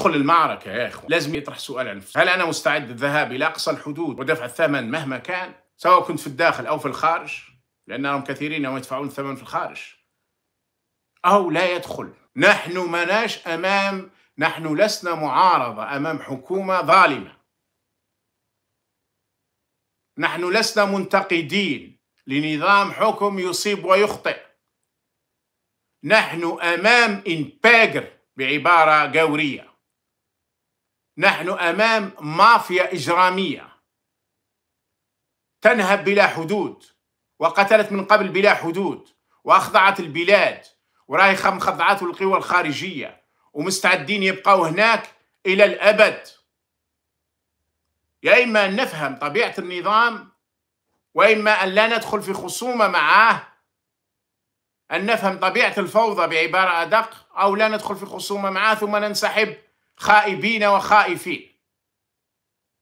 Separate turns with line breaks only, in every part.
يدخل المعركة يا إخوان لازم يطرح سؤال عن نفسه هل أنا مستعد الذهاب إلى أقصى الحدود ودفع الثمن مهما كان سواء كنت في الداخل أو في الخارج لأنهم كثيرين هم يدفعون الثمن في الخارج أو لا يدخل نحن مناش أمام نحن لسنا معارضة أمام حكومة ظالمة نحن لسنا منتقدين لنظام حكم يصيب ويخطئ نحن أمام إنباجر بعبارة قورية نحن امام مافيا اجراميه تنهب بلا حدود وقتلت من قبل بلا حدود واخضعت البلاد وراهي مخضعات القوى الخارجيه ومستعدين يبقوا هناك الى الابد يا اما ان نفهم طبيعه النظام واما ان لا ندخل في خصومه معاه ان نفهم طبيعه الفوضى بعباره ادق او لا ندخل في خصومه معاه ثم ننسحب خائبين وخائفين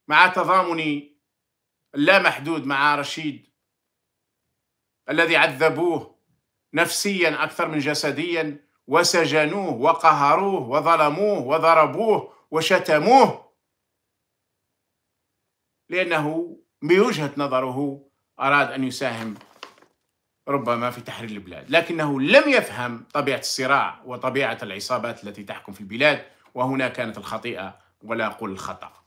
مع تضامني لا محدود مع رشيد الذي عذبوه نفسيا اكثر من جسديا وسجنوه وقهروه وظلموه وضربوه وشتموه لانه بوجهه نظره اراد ان يساهم ربما في تحرير البلاد، لكنه لم يفهم طبيعه الصراع وطبيعه العصابات التي تحكم في البلاد وهنا كانت الخطيئة ولا قل الخطأ